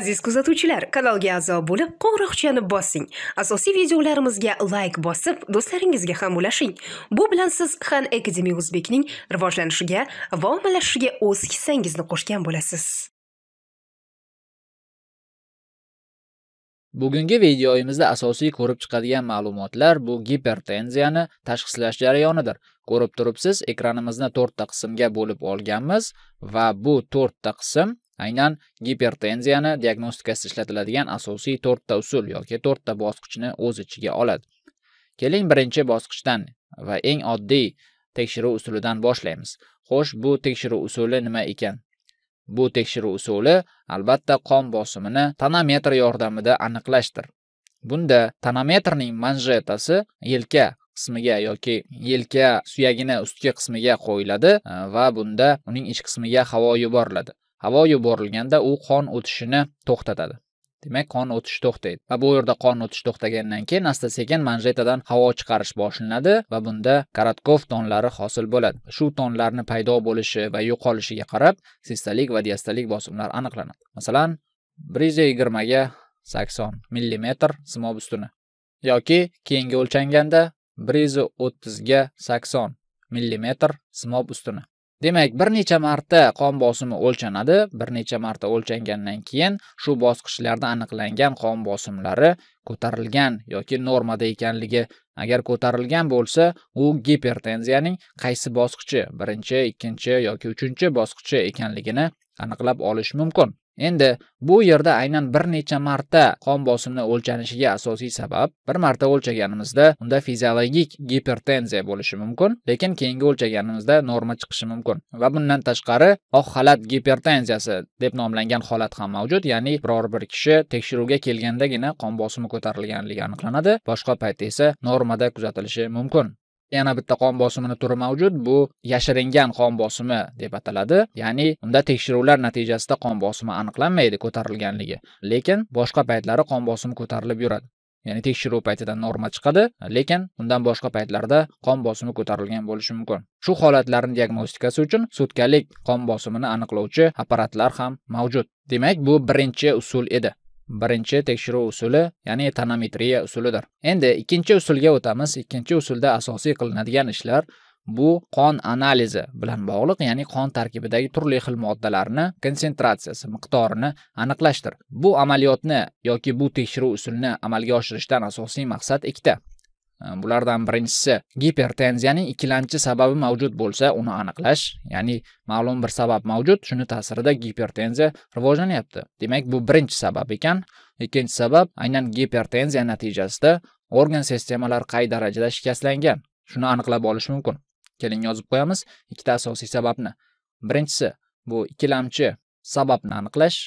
aziz kuzatuvchilar kanalga a'zo bo'lib qo'ng'iroqchani bossing asosiy videolarimizga layk bosib do'stlaringizga ham ulashing bu bilan siz han akademiya o'zbekning rivojlanishiga va ommalashishiga o'z hissangizni qo'shgan bo'lasiz bugungi videoyimizda asosiy ko'rib chiqadigan ma'lumotlar bu gipertenziyani tashxislash jarayonidir ko'rib turibsiz ekranimizni to'rtta qismga bo'lib olganmiz va bu to'rtta qism Aynan gipertenziyani diagnostikasida ishlatiladigan asosiy 4 ta usul yoki 4 ta bosqichni o'z ichiga oladi. Keling, birinchi bosqichdan va eng oddiy tekshiruv usulidan boshlaymiz. Xo'sh, bu tekshiruv usuli nima ekan? Bu tekshiruv usuli albatta qon bosimini tonometr yordamida aniqlashdir. Bunda tonometrning manjetasi yelka qismiga yoki yelka suyagini ustki qismiga qo'yiladi e, va bunda uning ich qismiga havo yuboriladi. havo yuborilganda u qon o'tishini to'xtatadi demak qon o'tish to'xtaydi va bu yerda qon o'tish to'xtagandan keyin asta sekin manjetadan havo chiqarish boshlanadi va bunda karatkov tonlari hosil bo'ladi shu tonlarni paydo bo'lishi va yo'qolishiga qarab sistolik va diastolik bosimlar aniqlanadi masalan bir yuz yigirmaga sakson millimetr simob ustuni yoki keyingi o'lchanganda bir yuz o'ttizga sakson millimetr simob ustuni demak bir necha marta qon bosimi o'lchanadi bir necha marta o'lchangandan keyin shu bosqichlarda aniqlangan qon bosimlari ko'tarilgan yoki normada ekanligi agar ko'tarilgan bo'lsa u gipertenziyaning qaysi bosqichi birinchi ikkinchi yoki uchinchi bosqichi ekanligini aniqlab olish mumkin Endi bu yerda aynan bir necha marta qon bosimini o'lchanishiga asosiy sabab bir marta o'lchaganimizda unda fiziologik gipertenziya bo'lishi mumkin, lekin keyingi o'lchaganimizda norma chiqishi mumkin. Va bundan tashqari oq xalat gipertenziyasi deb nomlangan holat ham mavjud, ya'ni biror bir kishi tekshiruvga kelgandagina qon bosimi ko'tarilganligi aniqlanadi, boshqa paytda esa normada kuzatilishi mumkin. yana bitta qon bosimini turi mavjud bu yashiringan qon bosimi deb ataladi ya'ni unda tekshiruvlar natijasida qon bosimi aniqlanmaydi ko'tarilganligi lekin boshqa paytlari qon bosimi ko'tarilib yuradi ya'ni tekshiruv paytida norma chiqadi lekin undan boshqa paytlarda qon bosimi ko'tarilgan bo'lishi mumkin shu holatlarni diagnostikasi uchun sutkalik qon bosimini aniqlovchi apparatlar ham mavjud demak bu birinchi usul edi birinchi tekshiruv usuli ya'ni tonometriya usulidir endi ikkinchi usulga o'tamiz ikkinchi usulda asosiy qilinadigan ishlar bu qon analizi bilan bog'liq ya'ni qon tarkibidagi turli xil moddalarni konsentratsiyasi miqdorini aniqlashdir bu amaliyotni yoki bu tekshiruv usulini amalga oshirishdan asosiy maqsad ikkita Э, bulardan birinchisi gipertenziyaning ikkilamchi sababi mavjud bo'lsa, uni aniqlash, ya'ni ma'lum bir sabab mavjud, shuni ta'sirida gipertenziya rivojlanyapti. Demak, bu birinchi sabab ekan. Ikkinchi sabab aynan gipertenziya natijasida organ sistemalari qay darajada shikastlangan, shuni aniqlab olish mumkin. Keling yozib qo'yamiz ikkita asosiy sababni. Birinchisi bu ikkilamchi sababni aniqlash,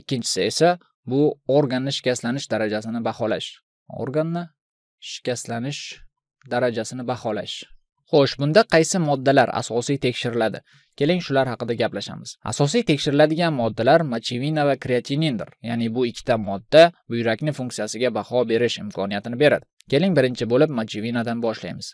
ikkinchisi esa bu organni shikastlanish darajasini baholash. Organni shikastlanish darajasini baholash xo'sh bunda qaysi moddalar asosiy tekshiriladi keling shular haqida gaplashamiz asosiy tekshiriladigan moddalar machivina va kreatinindir ya'ni bu ikkita modda buyrakni funksiyasiga baho berish imkoniyatini beradi keling birinchi bo'lib machivinadan boshlaymiz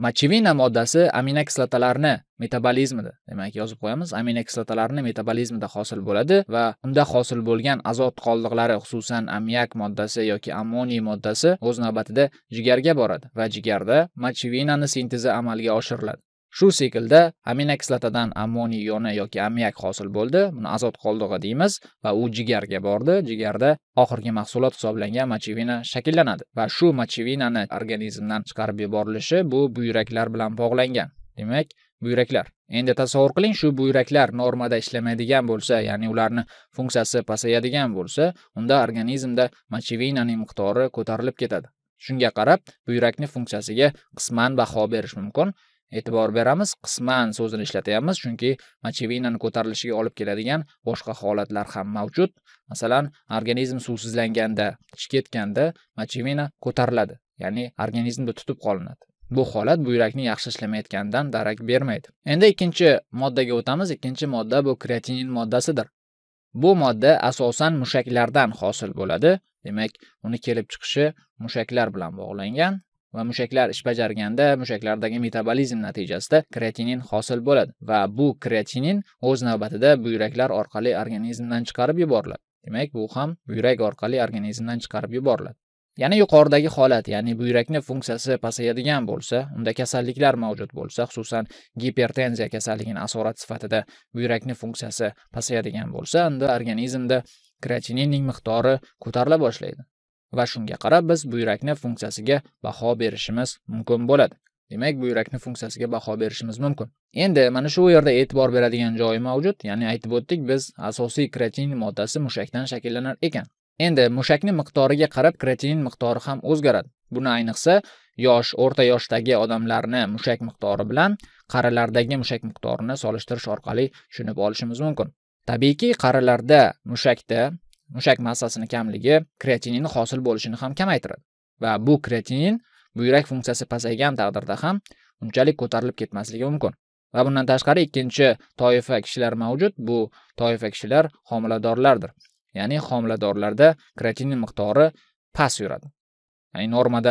Machevina moddasi aminokislotalarni metabolizmida, demak yozib qo'yamiz, aminokislotalarni metabolizmida hosil bo'ladi va unda hosil bo'lgan azot qoldiqlari, xususan ammiak moddasi yoki ammoniy moddasi o'z navbatida jigarga boradi va jigarda machivinani sintezi amalga oshiriladi. shu siklda aminokislotadan ammoniy yoni yoki ammiak hosil bo'ldi buni azot qoldig'i deymiz va u jigarga bordi jigarda oxirgi mahsulot hisoblangan mochevina shakllanadi va shu mochevinani organizmdan chiqarib yuborilishi bu buyraklar bilan bog'langan demak buyraklar endi tasavvur qiling shu buyraklar normada ishlamaydigan bo'lsa ya'ni ularni funksiyasi pasayadigan bo'lsa unda organizmda machivinaning miqdori ko'tarilib ketadi shunga qarab buyrakni funksiyasiga qisman baho berish mumkin e'tibor beramiz qisman so'zini ishlatyapmiz chunki machevinani ko'tarilishiga olib keladigan boshqa holatlar ham mavjud masalan organizm suvsizlanganda ichib ketganda machevina ko'tariladi ya'ni organizmda tutib qolinadi bu holat buyrakning yaxshi ishlamayotganidan darak bermaydi endi ikkinchi moddaga o'tamiz ikkinchi modda bu kreatinin moddasidir bu modda asosan mushaklardan hosil bo'ladi demak uni kelib chiqishi mushaklar bilan bog'langan va mushaklar ish bajarganda mushaklardagi metabolizm natijasida kreatinin hosil bo'ladi va bu kreatinin o'z navbatida buyraklar orqali organizmdan chiqarib yuboriladi demak bu ham buyrak orqali organizmdan chiqarib yuboriladi yana yuqoridagi holat ya'ni buyrakni funksiyasi pasayadigan bo'lsa unda kasalliklar mavjud bo'lsa xususan gipertenziya kasalligini asorat sifatida buyrakni funksiyasi pasayadigan bo'lsa unda organizmda kreatininning miqdori ko'tarila boshlaydi va shunga qarab biz buyrakni funksiyasiga baho berishimiz mumkin bo'ladi. Demak, buyrakni funksiyasiga baho berishimiz mumkin. Endi mana shu yerda e'tibor beradigan joyi mavjud, ya'ni aytib o'tdik, biz asosiy kreatin moddasi mushakdan shakllanar ekan. Endi mushakning miqdoriga qarab kreatinin miqdori ham o'zgaradi. Buni ayniqsa yosh, o'rta yoshdagi odamlarni mushak miqdori bilan qarilardagi mushak miqdorini solishtirish orqali tushunib olishimiz mumkin. Tabiiyki, qarilarda mushakda mushak massasini kamligi kreatininni hosil bo'lishini ham kamaytiradi va bu kreatinin buyrak funksiyasi pasaygan taqdirda ham unchalik ko'tarilib ketmasligi mumkin va bundan tashqari ikkinchi toifa kishilar mavjud bu toifa kishilar homiladorlardir ya'ni homiladorlarda kreatinin miqdori past yuradi ya'ni normada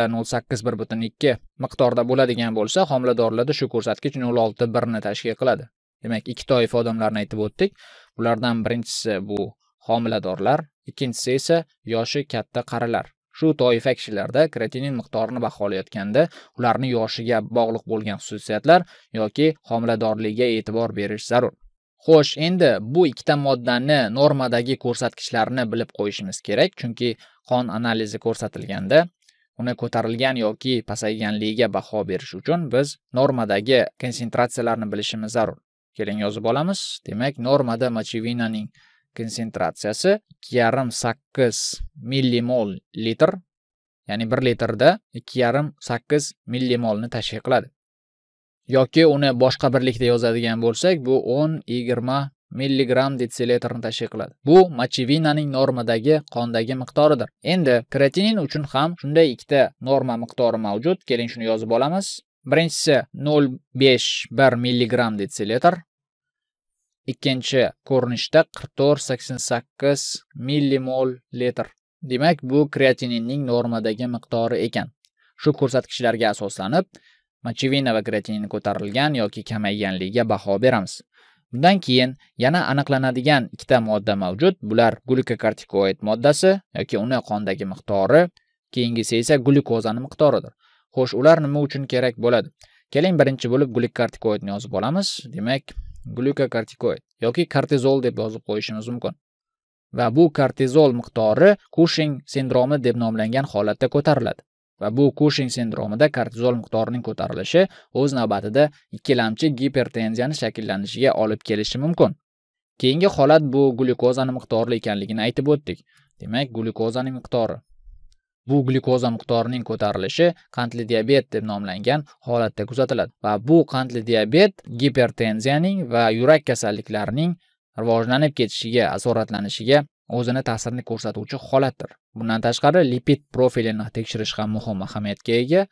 ikki miqdorda bo'ladigan bo'lsa homiladorlarda shu ko'rsatkich 0.61 ni tashkil qiladi demak ikki toifa odamlarni aytib o'tdik ulardan birinchisi bu homiladorlar, ikkinchisi esa yoshi katta qarilar. Shu toifa kishilarda kreatinin miqdorini baholayotganda ularni yoshiga bog'liq bo'lgan xususiyatlar yoki homiladorligiga e'tibor berish zarur. Xo'sh, endi bu ikkita moddani normadagi ko'rsatkichlarini bilib qo'yishimiz kerak, chunki qon analizi ko'rsatilganda uni ko'tarilgan yoki pasayganligiga baho berish uchun biz normadagi konsentratsiyalarni bilishimiz zarur. Keling yozib olamiz. Demak, normada mochevinaning konsentratsiyasi ikki yarim sakkiz millimol litr ya'ni bir litrda ikki yarim sakkiz millimolni tashkil qiladi yoki uni boshqa birlikda yozadigan bo'lsak bu o'n yigirma milligram desilitr tashkil qiladi. Bu machevinaning normadagi qondagi miqdoridir. Endi kreatinin uchun ham shunday ikkita norma miqdori mavjud. Keling shuni yozib olamiz. Birinchisi 0.51 milligram desilitr, ikkinchi ko'rinishda 44.88 millimol litr demak bu kreatininning normadagi miqdori ekan shu ko'rsatkichlarga asoslanib machivina va kreatinin ko'tarilgan yoki kamayganligiga baho beramiz Bundan keyin yana aniqlanadigan ikkita modda mavjud. Bular glukokortikoid moddasi yoki uni qondagi miqdori, keyingisi esa glyukozani miqdoridir. Xo'sh, ular nima uchun kerak bo'ladi? Keling, birinchi bo'lib glukokortikoidni yozib olamiz. Demak, glyukokortikoid yoki kortizol deb yozib qo'yishimiz mumkin va bu kortizol miqdori kushing sindromi deb nomlangan holatda ko'tariladi va bu kushing sindromida kortizol miqdorining ko'tarilishi o'z navbatida ikkilamchi gipertenziyani shakllanishiga olib kelishi mumkin keyingi holat bu glyukozani miqdori ekanligini aytib o'tdik demak glyukozaning miqdori Bu glyukoza miqdorining ko'tarilishi qandli diabet deb nomlangan holatda kuzatiladi va bu qandli diabet gipertenziyaning va yurak kasalliklarining rivojlanib ketishiga, asoratlanishiga o'zini ta'sirini ko'rsatuvchi holatdir. Bundan tashqari lipid profilini tekshirish ham muhim ahamiyatga ega.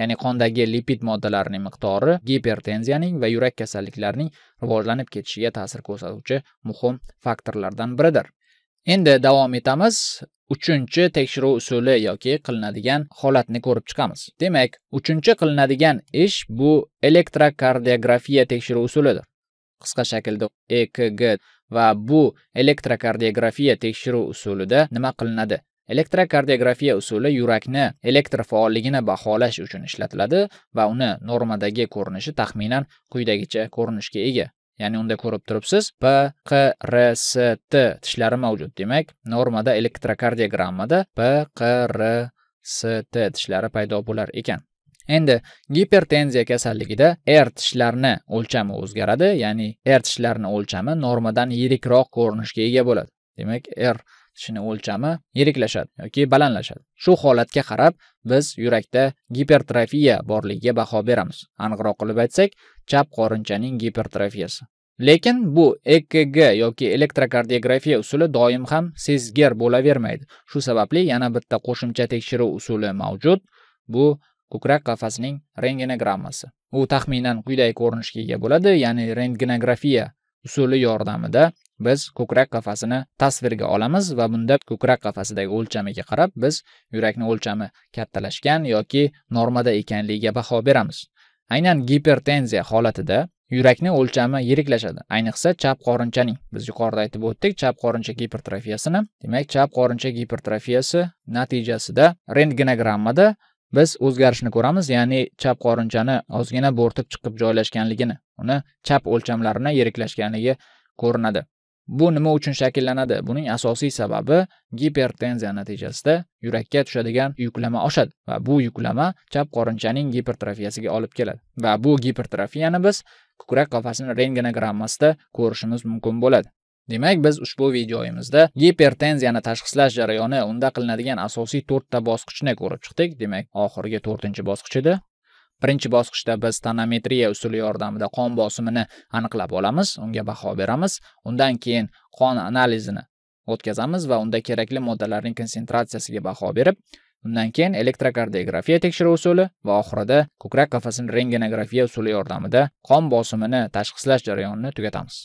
Ya'ni qondagi lipid moddalarining miqdori gipertenziyaning va yurak kasalliklarining rivojlanib ketishiga ta'sir ko'rsatuvchi muhim faktorlardan biridir. Endi davom etamiz. 3-chi tekshiruv usuli yoki qilinadigan holatni ko'rib chiqamiz. Demak, 3-chi qilinadigan ish bu elektrokardiografiya tekshiruv usulidir. Qisqa shaklda EKG va bu elektrokardiografiya tekshiruv usulida nima qilinadi? Elektrokardiografiya usuli yurakni elektr faolligini baholash uchun ishlatiladi va uni normadagi ko'rinishi taxminan quyidagicha ko'rinishga ega. ya'ni unda ko'rib turibsiz p q r s t tishlari mavjud demak normada elektrokardiogrammada p q r s t tishlari paydo bo'lar ekan endi gipertenziya kasalligida r tishlarni o'lchami o'zgaradi ya'ni r tishlarni o'lchami normadan yirikroq ko'rinishga ega bo'ladi demak r tishini o'lchami yiriklashadi yoki balandlashadi shu holatga qarab biz yurakda gipertrofiya borligiga baho beramiz aniqroq qilib aytsak chap qorinchaning gipertrofiyasi lekin bu ekg yoki elektrokardiografiya usuli doim ham sezgir bo'lavermaydi shu sababli yana bitta qo'shimcha tekshiruv usuli mavjud bu ko'krak qafasining rentgenogrammasi u taxminan quyidagi ko'rinishga ega bo'ladi ya'ni rentgenografiya usuli yordamida biz ko'krak qafasini tasvirga olamiz va bunda ko'krak qafasidagi o'lchamiga qarab biz yurakni o'lchami kattalashgan yoki normada ekanligiga baho beramiz aynan gipertenziya holatida yurakni o'lchami yiriklashadi ayniqsa chap qorinchaning biz yuqorida aytib o'tdik chap qorincha gipertrofiyasini demak chap qorincha gipertrofiyasi natijasida rentgenogrammada biz o'zgarishni ko'ramiz ya'ni chap qorinchani ozgina bo'rtib chiqib joylashganligini uni chap o'lchamlarini yiriklashganligi ko'rinadi Bu nima uchun shakllanadi? Buning asosiy sababi gipertenziya natijasida yurakka tushadigan yuklama oshadi va bu yuklama chap qorinchaning gipertrofiyasiga olib keladi. Va bu gipertrofiyani biz ko'krak qafasini rentgenogrammasida ko'rishimiz mumkin bo'ladi. Demak, biz ushbu videoyimizda gipertenziyani tashxislash jarayoni, unda qilinadigan asosiy 4 ta bosqichni ko'rib chiqdik. Demak, oxirgi 4 edi. Birinchi bosqichda biz tonometriya usuli yordamida qon bosimini aniqlab olamiz, unga baho beramiz. Undan keyin qon analizini o'tkazamiz va unda kerakli moddalarning konsentratsiyasiga baho berib, undan keyin elektrokardiografiya tekshiruv usuli va oxirida ko'krak qafasini rentgenografiya usuli yordamida qon bosimini tashxislash jarayonini tugatamiz.